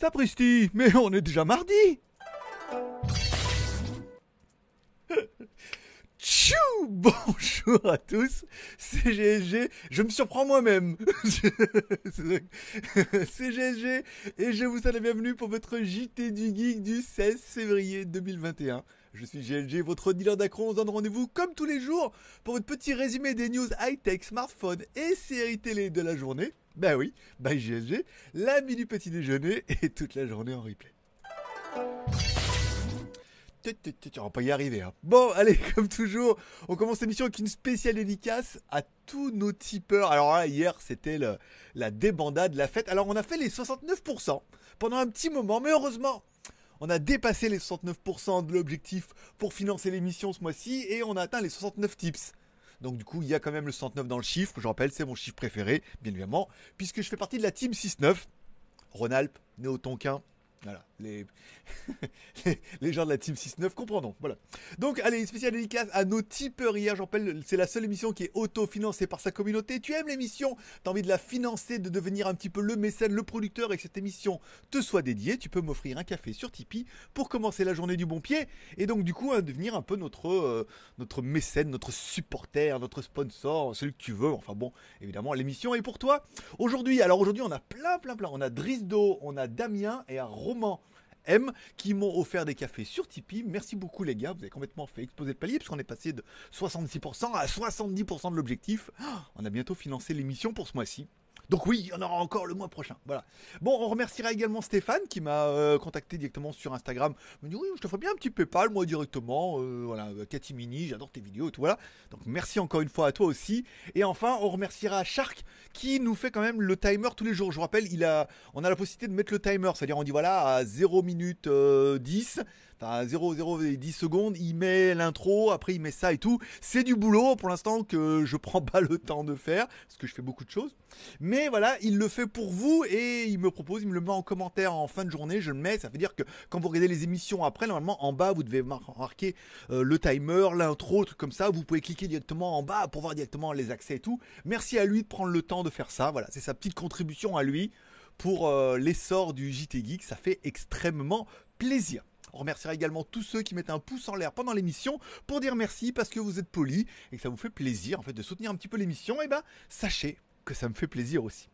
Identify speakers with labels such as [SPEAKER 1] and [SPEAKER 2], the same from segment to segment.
[SPEAKER 1] Sapristi, mais on est déjà mardi Tchou Bonjour à tous, c'est GSG, je me surprends moi-même C'est GSG et je vous salue la bienvenue pour votre JT du Geek du 16 février 2021. Je suis GLG, votre dealer d'acron, On donne rendez-vous comme tous les jours pour votre petit résumé des news high-tech, smartphones et séries télé de la journée. Ben oui, by GSG, la du petit déjeuner et toute la journée en replay. Tu vas pas y arriver. Hein. Bon, allez, comme toujours, on commence l'émission avec une spéciale dédicace à tous nos tipeurs. Alors là, hier, c'était la débandade, la fête. Alors, on a fait les 69% pendant un petit moment, mais heureusement, on a dépassé les 69% de l'objectif pour financer l'émission ce mois-ci et on a atteint les 69 tips. Donc du coup, il y a quand même le 109 dans le chiffre. Je rappelle, c'est mon chiffre préféré, bien évidemment, puisque je fais partie de la team 6-9. rhône Néo-Tonquin. Voilà. les, gens de la team 6-9 comprendront. Voilà. Donc, allez, une spéciale dédicace à nos tipeurs hier. J'en c'est la seule émission qui est auto-financée par sa communauté. Tu aimes l'émission, t'as envie de la financer, de devenir un petit peu le mécène, le producteur et que cette émission te soit dédiée. Tu peux m'offrir un café sur Tipeee pour commencer la journée du bon pied et donc, du coup, hein, devenir un peu notre, euh, notre mécène, notre supporter, notre sponsor, celui que tu veux. Enfin bon, évidemment, l'émission est pour toi. Aujourd'hui, alors aujourd'hui, on a plein, plein, plein. On a Drisdo, on a Damien et un Roman qui m'ont offert des cafés sur Tipeee. Merci beaucoup les gars, vous avez complètement fait exploser le palier puisqu'on est passé de 66% à 70% de l'objectif. Oh, on a bientôt financé l'émission pour ce mois-ci. Donc oui, il y en aura encore le mois prochain. Voilà. Bon, on remerciera également Stéphane qui m'a euh, contacté directement sur Instagram. Il dit oui, je te ferai bien un petit PayPal moi directement. Euh, voilà, voilà, euh, Mini, j'adore tes vidéos et tout. Voilà. Donc merci encore une fois à toi aussi. Et enfin, on remerciera Shark qui nous fait quand même le timer tous les jours. Je vous rappelle, il a, on a la possibilité de mettre le timer, c'est-à-dire on dit voilà à 0 minutes 10 et 10 secondes, il met l'intro, après il met ça et tout. C'est du boulot pour l'instant que je ne prends pas le temps de faire, parce que je fais beaucoup de choses. Mais voilà, il le fait pour vous et il me propose, il me le met en commentaire en fin de journée, je le mets. Ça veut dire que quand vous regardez les émissions après, normalement en bas, vous devez marquer euh, le timer, l'intro, truc comme ça. Vous pouvez cliquer directement en bas pour voir directement les accès et tout. Merci à lui de prendre le temps de faire ça. Voilà, c'est sa petite contribution à lui pour euh, l'essor du JT Geek. Ça fait extrêmement plaisir. On remerciera également tous ceux qui mettent un pouce en l'air pendant l'émission pour dire merci parce que vous êtes polis et que ça vous fait plaisir en fait de soutenir un petit peu l'émission. Et eh ben sachez que ça me fait plaisir aussi.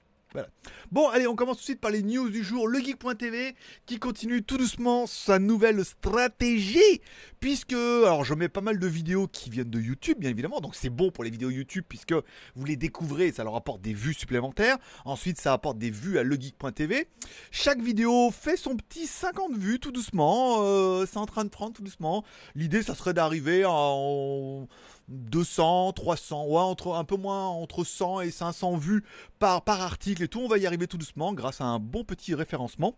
[SPEAKER 1] Bon, allez, on commence tout de suite par les news du jour. Le qui continue tout doucement sa nouvelle stratégie. Puisque, alors je mets pas mal de vidéos qui viennent de YouTube, bien évidemment. Donc c'est bon pour les vidéos YouTube puisque vous les découvrez, ça leur apporte des vues supplémentaires. Ensuite, ça apporte des vues à legeek.tv. Chaque vidéo fait son petit 50 vues tout doucement. Euh, c'est en train de prendre tout doucement. L'idée, ça serait d'arriver en... 200, 300, ouais, entre, un peu moins entre 100 et 500 vues par, par article et tout. On va y arriver tout doucement grâce à un bon petit référencement.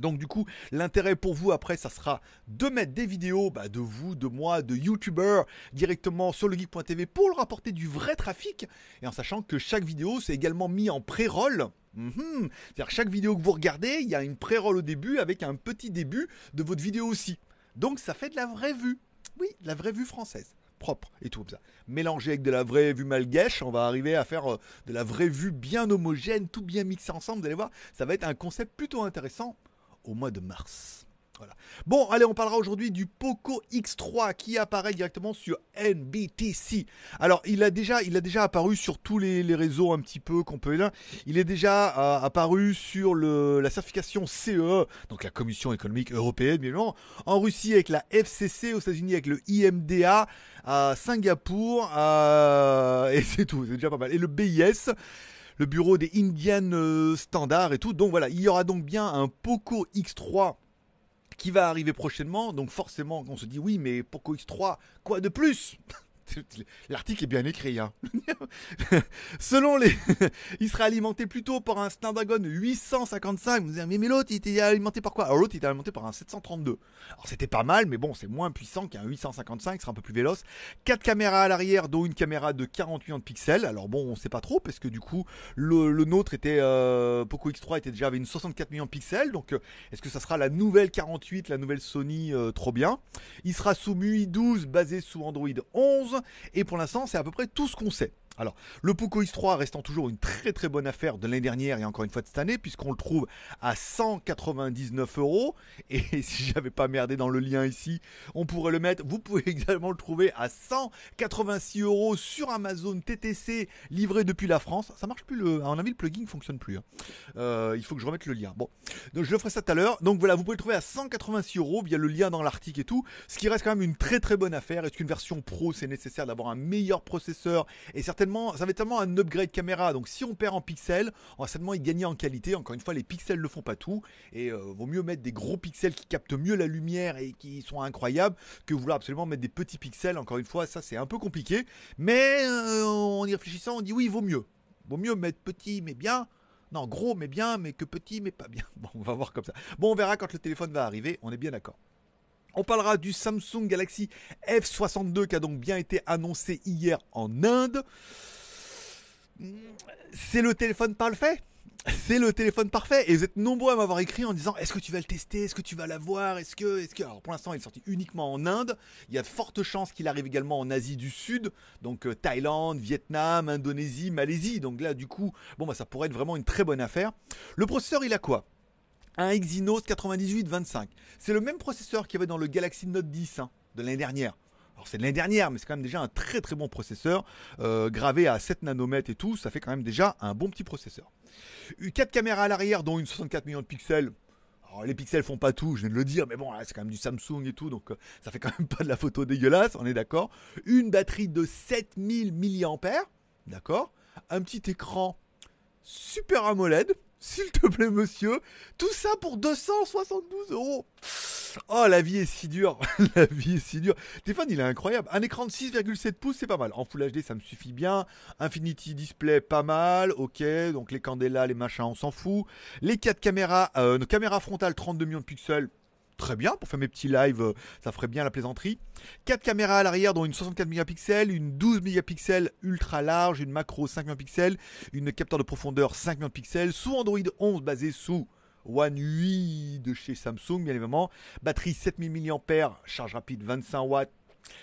[SPEAKER 1] Donc du coup, l'intérêt pour vous après, ça sera de mettre des vidéos bah, de vous, de moi, de youtubeurs directement sur legeek.tv pour leur apporter du vrai trafic. Et en sachant que chaque vidéo, c'est également mis en pré-roll. Mhm. C'est-à-dire chaque vidéo que vous regardez, il y a une pré-roll au début avec un petit début de votre vidéo aussi. Donc ça fait de la vraie vue. Oui, la vraie vue française propre et tout comme ça. Mélangé avec de la vraie vue malgache, on va arriver à faire euh, de la vraie vue bien homogène, tout bien mixé ensemble. Vous allez voir, ça va être un concept plutôt intéressant au mois de mars. Bon, allez, on parlera aujourd'hui du Poco X3 qui apparaît directement sur NBTC. Alors, il a déjà, il a déjà apparu sur tous les, réseaux un petit peu qu'on peut. Hein. Il est déjà euh, apparu sur la certification CE e, donc la Commission économique européenne, bien évidemment, en Russie avec la FCC, aux États-Unis avec le IMDA, à Singapour, euh, et c'est tout, c'est déjà pas mal. Et le BIS le bureau des Indian euh, Standards et tout. Donc voilà, il y aura donc bien un Poco X3 qui va arriver prochainement. Donc forcément, on se dit oui, mais pourquoi X3, quoi de plus L'article est bien écrit. Hein. Selon les. il sera alimenté plutôt par un Snapdragon 855. Vous vous mais, l'autre, il était alimenté par quoi Alors l'autre, il était alimenté par un 732. Alors c'était pas mal, mais bon, c'est moins puissant qu'un 855, Il sera un peu plus véloce. 4 caméras à l'arrière, dont une caméra de 48 de pixels. Alors bon, on sait pas trop, parce que du coup, le, nôtre était. Euh, Poco X3 était déjà avec une 64 millions de pixels. Donc euh, est-ce que ça sera la nouvelle 48, la nouvelle Sony euh, Trop bien. Il sera sous MUI 12, basé sous Android 11 et pour l'instant c'est à peu près tout ce qu'on sait. Alors, le x 3 restant toujours une très très bonne affaire de l'année dernière et encore une fois de cette année, puisqu'on le trouve à 199 euros. Et si j'avais pas merdé dans le lien ici, on pourrait le mettre. Vous pouvez également le trouver à 186 euros sur Amazon TTC, livré depuis la France. Ça marche plus, le, à mon avis, le plugin fonctionne plus. Hein. Euh, il faut que je remette le lien. Bon, donc je ferai ça tout à l'heure. Donc voilà, vous pouvez le trouver à 186 euros via le lien dans l'article et tout. Ce qui reste quand même une très très bonne affaire. Est-ce qu'une version pro, c'est nécessaire d'avoir un meilleur processeur et certaines ça avait tellement un upgrade caméra. Donc si on perd en pixels, oh, en va seulement y gagner en qualité. Encore une fois, les pixels ne font pas tout. Et euh, vaut mieux mettre des gros pixels qui captent mieux la lumière et qui sont incroyables que vouloir absolument mettre des petits pixels. Encore une fois, ça c'est un peu compliqué. Mais euh, en y réfléchissant, on dit oui, il vaut mieux. Vaut mieux mettre petit mais bien. Non, gros mais bien, mais que petit mais pas bien. Bon, on va voir comme ça. Bon, on verra quand le téléphone va arriver. On est bien d'accord. On parlera du Samsung Galaxy F62 qui a donc bien été annoncé hier en Inde. C'est le téléphone parfait c'est le téléphone parfait et vous êtes nombreux à m'avoir écrit en disant est-ce que tu vas le tester, est-ce que tu vas l'avoir, est-ce que, est que. pour l'instant il est sorti uniquement en Inde, il y a de fortes chances qu'il arrive également en Asie du Sud, donc euh, Thaïlande, Vietnam, Indonésie, Malaisie, donc là du coup, bon bah, ça pourrait être vraiment une très bonne affaire. Le processeur il a quoi un Exynos 9825. C'est le même processeur qu'il y avait dans le Galaxy Note 10 hein, de l'année dernière. Alors c'est de l'année dernière, mais c'est quand même déjà un très très bon processeur, euh, gravé à 7 nanomètres et tout, ça fait quand même déjà un bon petit processeur. 4 euh, caméras à l'arrière, dont une 64 millions de pixels. les pixels font pas tout, je viens de le dire, mais bon, c'est quand même du Samsung et tout, donc euh, ça fait quand même pas de la photo dégueulasse, on est d'accord. Une batterie de 7000 mAh, d'accord. Un petit écran Super AMOLED, s'il te plaît, monsieur. Tout ça pour 272 euros. Oh, la vie est si dure. la vie est si dure. Stéphane, il est incroyable. Un écran de 6,7 pouces, c'est pas mal. En Full HD, ça me suffit bien. Infinity Display, pas mal. Ok, donc les candelas, les machins, on s'en fout. Les 4 caméras, euh, nos caméras frontales, 32 millions de pixels, très bien pour faire mes petits lives, euh, ça ferait bien la plaisanterie. 4 caméras à l'arrière dont une 64 mégapixels, une 12 mégapixels ultra large, une macro 5 mégapixels, une capteur de profondeur 5 mégapixels, sous Android 11 basé sous One UI de chez Samsung bien évidemment, batterie 7000 mAh, charge rapide 25 watts.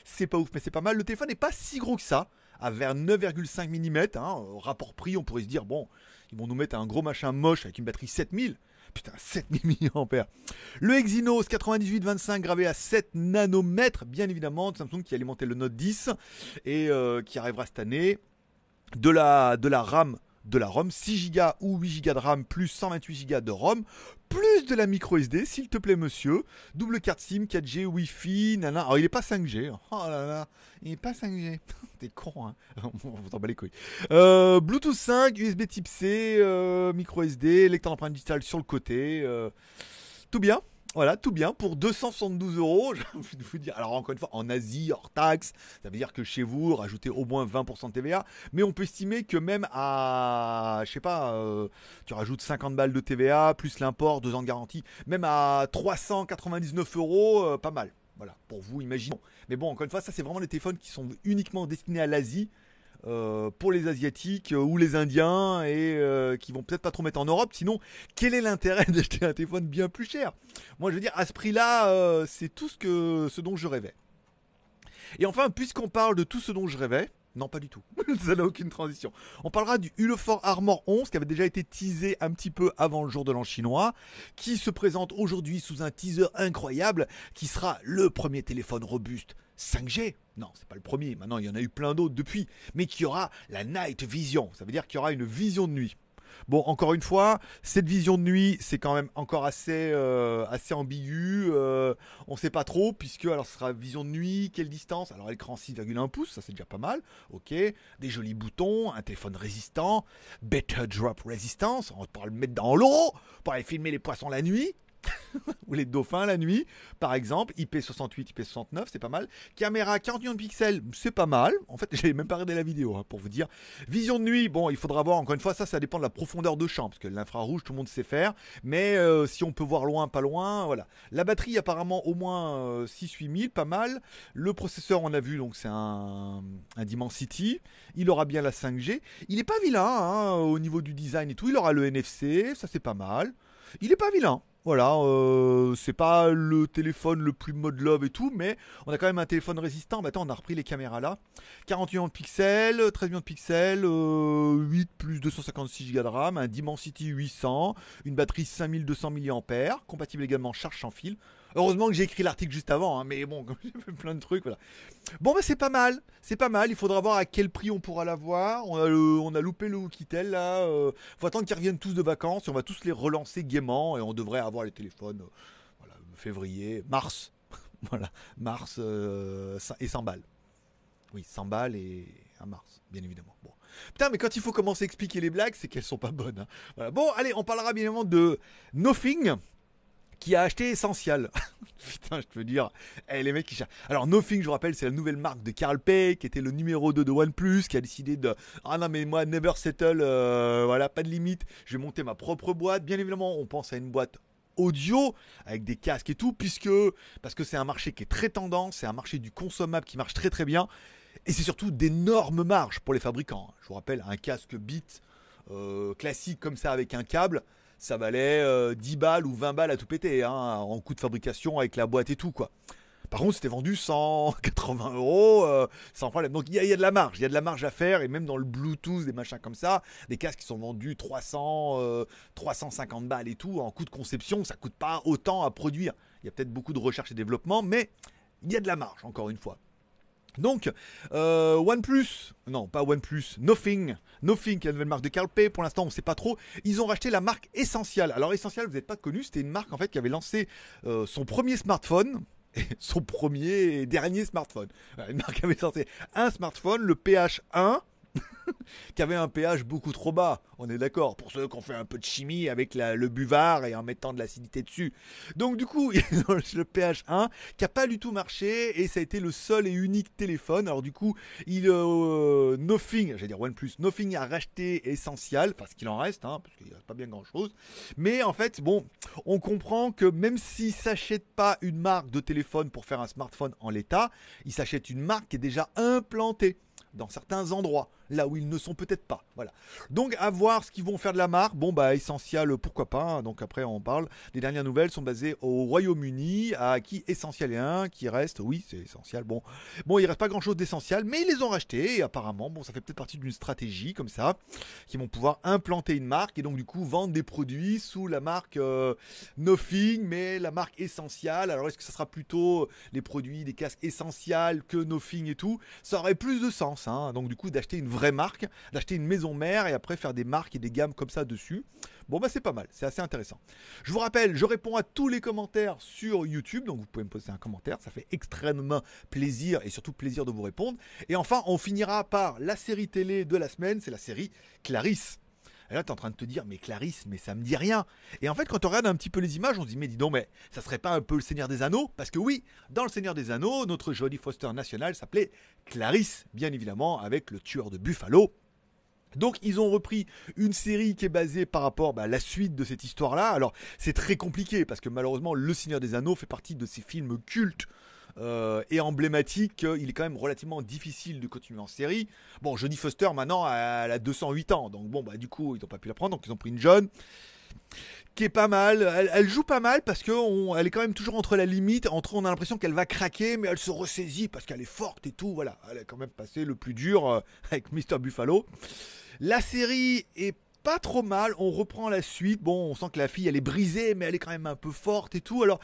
[SPEAKER 1] C'est pas ouf mais c'est pas mal. Le téléphone n'est pas si gros que ça à vers 9,5 mm. Hein. rapport prix, on pourrait se dire, bon, ils vont nous mettre un gros machin moche avec une batterie 7000. Putain, 7000 milliampères. Le Exynos 9825 gravé à 7 nanomètres, bien évidemment, de Samsung qui alimentait le Note 10 et euh, qui arrivera cette année. De la, de la RAM de la ROM, 6 Go ou 8 Go de RAM plus 128 Go de ROM, plus de la micro SD, s'il te plaît, monsieur. Double carte SIM, 4G, Wi-Fi, nana. Alors, il n'est pas 5G. Oh là là, il n'est pas 5G. T'es con, hein. On vous en bat les couilles. Euh, Bluetooth 5, USB type C, euh, micro SD, lecteur d'empreintes digitale sur le côté. Euh, tout bien. Voilà, tout bien pour 272 euros. Je vais vous dire, alors encore une fois, en Asie, hors taxe, ça veut dire que chez vous, rajoutez au moins 20% de TVA. Mais on peut estimer que même à, je sais pas, euh, tu rajoutes 50 balles de TVA, plus l'import, deux ans de garantie, même à 399 euros, euh, pas mal. Voilà, pour vous, imaginons. Mais bon, encore une fois, ça, c'est vraiment les téléphones qui sont uniquement destinés à l'Asie. Euh, pour les Asiatiques euh, ou les Indiens et euh, qui vont peut-être pas trop mettre en Europe. Sinon, quel est l'intérêt d'acheter un téléphone bien plus cher Moi, je veux dire, à ce prix-là, c'est tout ce, que, ce dont je rêvais. Et enfin, puisqu'on parle de tout ce dont je rêvais, non, pas du tout. Ça n'a aucune transition. On parlera du Ulefort Armor 11 qui avait déjà été teasé un petit peu avant le jour de l'an chinois, qui se présente aujourd'hui sous un teaser incroyable qui sera le premier téléphone robuste 5G, non, c'est pas le premier, maintenant il y en a eu plein d'autres depuis, mais qu'il y aura la night vision, ça veut dire qu'il y aura une vision de nuit. Bon, encore une fois, cette vision de nuit, c'est quand même encore assez, euh, assez ambigu. Euh, on ne sait pas trop, puisque alors ce sera vision de nuit, quelle distance Alors écran 6,1 pouces, ça c'est déjà pas mal. Ok, des jolis boutons, un téléphone résistant, better drop résistance, on pouvoir le mettre dans l'eau, pour aller filmer les poissons la nuit. ou les dauphins la nuit, par exemple, IP68, IP69, c'est pas mal. Caméra 40 millions pixels, c'est pas mal. En fait, j'avais même pas regardé la vidéo hein, pour vous dire. Vision de nuit, bon, il faudra voir. Encore une fois, ça, ça dépend de la profondeur de champ, parce que l'infrarouge, tout le monde sait faire. Mais euh, si on peut voir loin, pas loin, voilà. La batterie, apparemment, au moins 6 euh, 8000 pas mal. Le processeur, on a vu, donc c'est un, un, Dimensity. Il aura bien la 5G. Il est pas vilain hein, au niveau du design et tout. Il aura le NFC, ça c'est pas mal. Il est pas vilain. Voilà, euh, c'est pas le téléphone le plus mode love et tout, mais on a quand même un téléphone résistant. Maintenant, bah, on a repris les caméras là. 48 millions de pixels, 13 millions de pixels, 8 plus 256 Go de RAM, un Dimensity 800, une batterie 5200 mAh, compatible également charge sans fil. Heureusement que j'ai écrit l'article juste avant, hein, mais bon, j'ai fait plein de trucs. Voilà. Bon, mais bah, c'est pas mal, c'est pas mal. Il faudra voir à quel prix on pourra l'avoir. On, a on a loupé le Wukitel là. Euh, faut attendre qu'ils reviennent tous de vacances et on va tous les relancer gaiement et on devrait avoir les téléphones. Euh, voilà, février, mars. voilà, mars euh, et 100 balles. Oui, 100 balles et un mars, bien évidemment. Bon. Putain, mais quand il faut commencer à expliquer les blagues, c'est qu'elles sont pas bonnes. Hein. Bon, allez, on parlera bien évidemment de Nothing qui a acheté Essential. Putain, je peux dire. Eh, les mecs qui Alors, Nothing, je vous rappelle, c'est la nouvelle marque de Carl Pay, qui était le numéro 2 de OnePlus, qui a décidé de. Ah non, mais moi, never settle, euh, voilà, pas de limite. Je vais monter ma propre boîte. Bien évidemment, on pense à une boîte audio avec des casques et tout, puisque. Parce que c'est un marché qui est très tendance, c'est un marché du consommable qui marche très très bien. Et c'est surtout d'énormes marges pour les fabricants. Hein. Je vous rappelle, un casque Beat euh, classique comme ça avec un câble ça valait 10 euh, balles ou 20 balles à tout péter, hein, en coût de fabrication avec la boîte et tout, quoi. Par contre, c'était vendu 180 euros, euh, sans problème. Donc, il y, a de la marge, il y a de la marge à faire, et même dans le Bluetooth, des machins comme ça, des casques qui sont vendus 300, 350 euh, balles et tout, en coût de conception, ça ne coûte pas autant à produire. Il y a peut-être beaucoup de recherche et développement, mais il y a de la marge, encore une fois. Donc, euh, OnePlus, non pas OnePlus, Nothing, Nothing, qui est la nouvelle marque de Carl Pay, pour l'instant on ne sait pas trop, ils ont racheté la marque Essential. Alors Essential, vous n'êtes pas connu, c'était une marque en fait qui avait lancé euh, son premier smartphone, son premier et dernier smartphone. Une marque avait sorti un smartphone, le PH1, qui avait un pH beaucoup trop bas, on est d'accord, pour ceux qui ont fait un peu de chimie avec le buvard et en mettant de l'acidité dessus. Donc du coup, le pH 1 qui a pas du tout marché et ça a été le seul et unique téléphone. Alors du coup, il euh, Nothing, j'allais dire OnePlus, Nothing a racheté Essential, Parce qu'il en reste, hein, parce qu'il n'y a pas bien grand chose. Mais en fait, bon, on comprend que même ne s'achète pas une marque de téléphone pour faire un smartphone en l'état, Il s'achète une marque qui est déjà implantée dans certains endroits là où ils ne sont peut-être pas. Voilà. Donc à voir ce qu'ils vont faire de la marque. Bon bah essentiel, pourquoi pas. Hein. Donc après on parle. Les dernières nouvelles sont basées au Royaume-Uni, à qui essentiel est un, qui reste, oui c'est essentiel. Bon, bon il reste pas grand chose d'essentiel, mais ils les ont rachetés et apparemment bon ça fait peut-être partie d'une stratégie comme ça, qui vont pouvoir implanter une marque et donc du coup vendre des produits sous la marque euh, Nothing, mais la marque essentielle. Alors est-ce que ça sera plutôt les produits, des casques essentiels que Nothing et tout Ça aurait plus de sens. Hein. Donc du coup d'acheter une vraie vraie marque, d'acheter une maison mère et après faire des marques et des gammes comme ça dessus. Bon bah c'est pas mal, c'est assez intéressant. Je vous rappelle, je réponds à tous les commentaires sur YouTube, donc vous pouvez me poser un commentaire, ça fait extrêmement plaisir et surtout plaisir de vous répondre. Et enfin, on finira par la série télé de la semaine, c'est la série Clarisse. Et là, tu es en train de te dire, mais Clarisse, mais ça me dit rien. Et en fait, quand on regarde un petit peu les images, on se dit, mais dis donc, mais ça serait pas un peu le Seigneur des Anneaux Parce que oui, dans le Seigneur des Anneaux, notre jolie Foster national s'appelait Clarisse, bien évidemment, avec le tueur de Buffalo. Donc ils ont repris une série qui est basée par rapport bah, à la suite de cette histoire-là. Alors c'est très compliqué parce que malheureusement Le Seigneur des Anneaux fait partie de ces films cultes euh, et emblématique. Il est quand même relativement difficile de continuer en série. Bon, Jodie Foster maintenant elle a 208 ans, donc bon bah du coup ils n'ont pas pu la prendre, donc ils ont pris une jeune qui est pas mal. Elle, joue pas mal parce qu'elle elle est quand même toujours entre la limite, entre on a l'impression qu'elle va craquer, mais elle se ressaisit parce qu'elle est forte et tout. Voilà, elle a quand même passé le plus dur euh, avec Mr Buffalo. La série est pas trop mal, on reprend la suite. Bon, on sent que la fille elle est brisée, mais elle est quand même un peu forte et tout. Alors,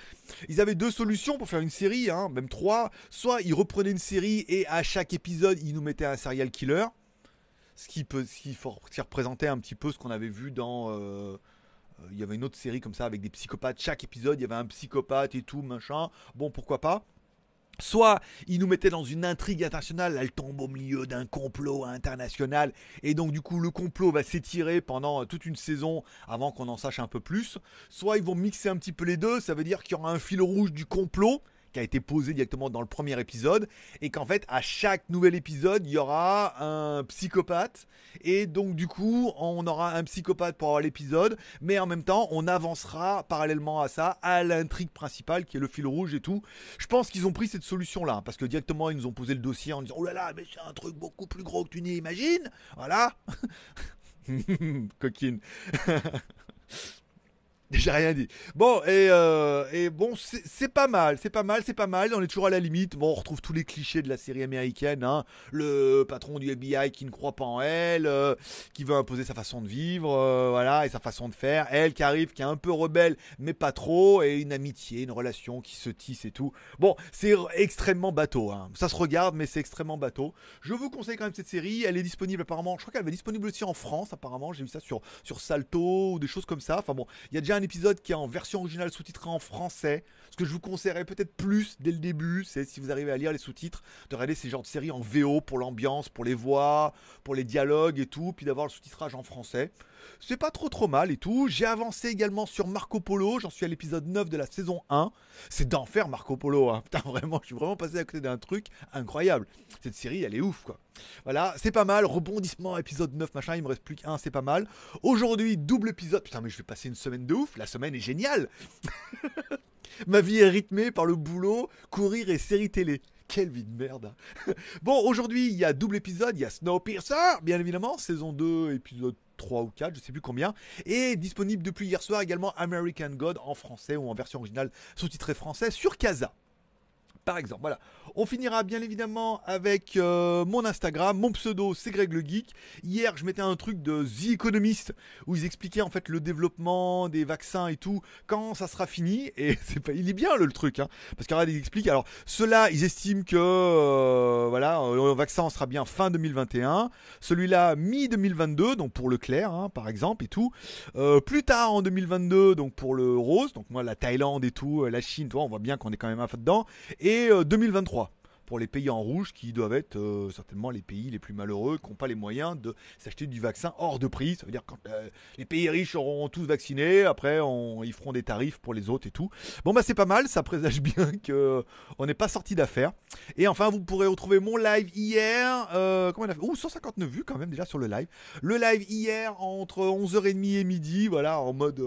[SPEAKER 1] ils avaient deux solutions pour faire une série, hein, même trois. Soit ils reprenaient une série et à chaque épisode ils nous mettaient un serial killer, ce qui peut, représentait un petit peu ce qu'on avait vu dans. Euh, euh, il y avait une autre série comme ça avec des psychopathes. Chaque épisode, il y avait un psychopathe et tout, machin. Bon, pourquoi pas. Soit ils nous mettaient dans une intrigue internationale, elle tombe au milieu d'un complot international, et donc du coup le complot va s'étirer pendant toute une saison avant qu'on en sache un peu plus. Soit ils vont mixer un petit peu les deux, ça veut dire qu'il y aura un fil rouge du complot, qui a été posé directement dans le premier épisode, et qu'en fait, à chaque nouvel épisode, il y aura un psychopathe, et donc du coup, on aura un psychopathe pour avoir l'épisode, mais en même temps, on avancera parallèlement à ça, à l'intrigue principale, qui est le fil rouge et tout. Je pense qu'ils ont pris cette solution-là, parce que directement, ils nous ont posé le dossier en disant, oh là là, mais c'est un truc beaucoup plus gros que tu n'y imagines, voilà. Coquine. déjà rien dit. Bon, et, euh, et bon, c'est pas mal, c'est pas mal, c'est pas mal. On est toujours à la limite. Bon, on retrouve tous les clichés de la série américaine. Hein. Le patron du FBI qui ne croit pas en elle, euh, qui veut imposer sa façon de vivre, euh, voilà, et sa façon de faire. Elle qui arrive, qui est un peu rebelle, mais pas trop, et une amitié, une relation qui se tisse et tout. Bon, c'est extrêmement bateau. Hein. Ça se regarde, mais c'est extrêmement bateau. Je vous conseille quand même cette série. Elle est disponible apparemment. Je crois qu'elle est disponible aussi en France. Apparemment, j'ai vu ça sur sur Salto ou des choses comme ça. Enfin bon, il y a déjà un épisode qui est en version originale sous titré en français. Ce que je vous conseillerais peut-être plus dès le début, c'est si vous arrivez à lire les sous-titres, de regarder ces genres de séries en VO pour l'ambiance, pour les voix, pour les dialogues et tout, puis d'avoir le sous-titrage en français. C'est pas trop trop mal et tout. J'ai avancé également sur Marco Polo. J'en suis à l'épisode 9 de la saison 1. C'est d'enfer Marco Polo. Hein. Putain, vraiment, je suis vraiment passé à côté d'un truc incroyable. Cette série, elle est ouf quoi. Voilà, c'est pas mal. Rebondissement, épisode 9, machin. Il me reste plus qu'un, c'est pas mal. Aujourd'hui, double épisode. Putain, mais je vais passer une semaine de ouf. La semaine est géniale. Ma vie est rythmée par le boulot, courir et série télé quelle vie de merde. Hein. bon, aujourd'hui, il y a double épisode, il y a Snowpiercer, bien évidemment, saison 2, épisode 3 ou 4, je sais plus combien. Et disponible depuis hier soir également American God en français ou en version originale sous-titrée français sur Casa par exemple. Voilà. On finira bien évidemment avec euh, mon Instagram. Mon pseudo, c'est Greg le Geek. Hier, je mettais un truc de The Economist où ils expliquaient en fait le développement des vaccins et tout, quand ça sera fini. Et c'est pas, il est bien le, truc, hein. parce qu'en ils expliquent. Alors, ceux-là, ils estiment que euh, voilà, euh, le vaccin sera bien fin 2021. Celui-là, mi 2022, donc pour le clair, hein, par exemple, et tout. plus tard en 2022, donc pour le rose, donc moi la Thaïlande et tout, la Chine, toi, on voit bien qu'on est quand même un peu dedans. Et et 2023 euh, pour les pays en rouge qui doivent être euh, certainement les pays les plus malheureux qui n'ont pas les moyens de s'acheter du vaccin hors de prix. Ça veut dire quand euh, les pays riches auront tous vaccinés, après on, ils feront des tarifs pour les autres et tout. Bon bah c'est pas mal, ça présage bien qu'on n'est pas sorti d'affaires. Et enfin vous pourrez retrouver mon live hier, comment on a fait 159 vues quand même déjà sur le live. Le live hier entre 11h30 et midi, voilà en mode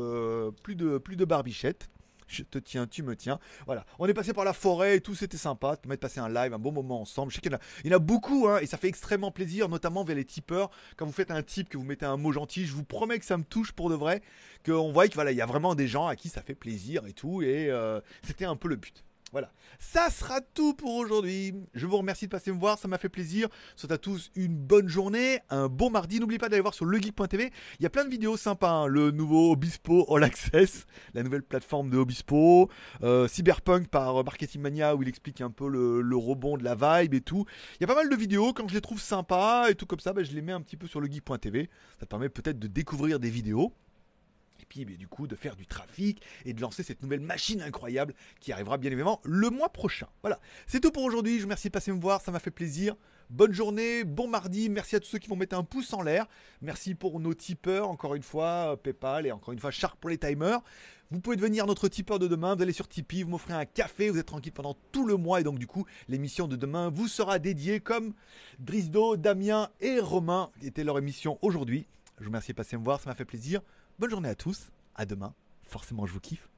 [SPEAKER 1] plus de plus de barbichette je te tiens, tu me tiens. Voilà, on est passé par la forêt et tout, c'était sympa, de mettre passer un live, un bon moment ensemble. Je sais qu'il y, en il a beaucoup, hein, et ça fait extrêmement plaisir, notamment vers les tipeurs. Quand vous faites un tip, que vous mettez un mot gentil, je vous promets que ça me touche pour de vrai, qu'on voit qu'il voilà, y a vraiment des gens à qui ça fait plaisir et tout, et euh, c'était un peu le but. Voilà, ça sera tout pour aujourd'hui. Je vous remercie de passer me voir, ça m'a fait plaisir. Souhaite à tous une bonne journée, un bon mardi. N'oublie pas d'aller voir sur legeek.tv. Il y a plein de vidéos sympas. Hein. Le nouveau Obispo All Access, la nouvelle plateforme de Obispo, euh, Cyberpunk par euh, Marketing Mania où il explique un peu le, rebond de la vibe et tout. Il y a pas mal de vidéos quand je les trouve sympas et tout comme ça, ben, je les mets un petit peu sur legeek.tv. Ça permet peut-être de découvrir des vidéos et puis du coup de faire du trafic et de lancer cette nouvelle machine incroyable qui arrivera bien évidemment le mois prochain. Voilà, c'est tout pour aujourd'hui, je vous remercie de passer me voir, ça m'a fait plaisir. Bonne journée, bon mardi, merci à tous ceux qui vont mettre un pouce en l'air, merci pour nos tipeurs, encore une fois, euh, PayPal et encore une fois Shark pour les timers. Vous pouvez devenir notre tipeur de demain, vous allez sur Tipeee, vous m'offrez un café, vous êtes tranquille pendant tout le mois et donc du coup l'émission de demain vous sera dédiée comme Drisdo, Damien et Romain qui étaient leur émission aujourd'hui. Je vous remercie de passer me voir, ça m'a fait plaisir. Bonne journée à tous, à demain, forcément je vous kiffe,